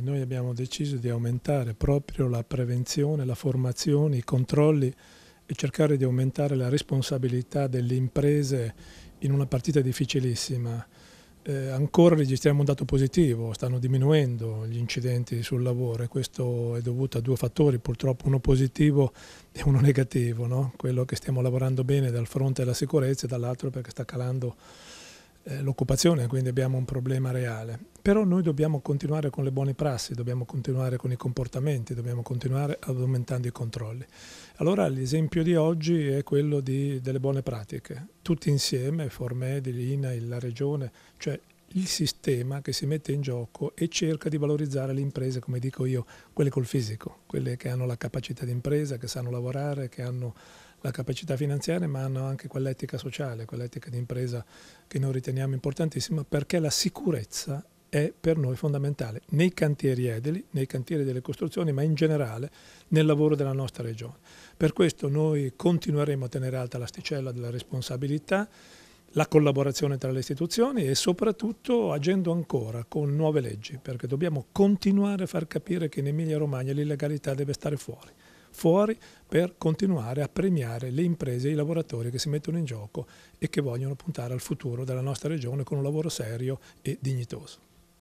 E noi abbiamo deciso di aumentare proprio la prevenzione, la formazione, i controlli e cercare di aumentare la responsabilità delle imprese in una partita difficilissima. Eh, ancora registriamo un dato positivo, stanno diminuendo gli incidenti sul lavoro e questo è dovuto a due fattori, purtroppo uno positivo e uno negativo, no? quello che stiamo lavorando bene dal fronte della sicurezza e dall'altro perché sta calando eh, l'occupazione, quindi abbiamo un problema reale. Però noi dobbiamo continuare con le buone prassi, dobbiamo continuare con i comportamenti, dobbiamo continuare ad aumentando i controlli. Allora l'esempio di oggi è quello di, delle buone pratiche, tutti insieme, Formedi, l'INA, la Regione, cioè il sistema che si mette in gioco e cerca di valorizzare le imprese, come dico io, quelle col fisico, quelle che hanno la capacità di impresa, che sanno lavorare, che hanno la capacità finanziaria, ma hanno anche quell'etica sociale, quell'etica di impresa che noi riteniamo importantissima perché la sicurezza è per noi fondamentale nei cantieri edili, nei cantieri delle costruzioni, ma in generale nel lavoro della nostra regione. Per questo noi continueremo a tenere alta l'asticella della responsabilità, la collaborazione tra le istituzioni e soprattutto agendo ancora con nuove leggi, perché dobbiamo continuare a far capire che in Emilia Romagna l'illegalità deve stare fuori fuori per continuare a premiare le imprese e i lavoratori che si mettono in gioco e che vogliono puntare al futuro della nostra regione con un lavoro serio e dignitoso.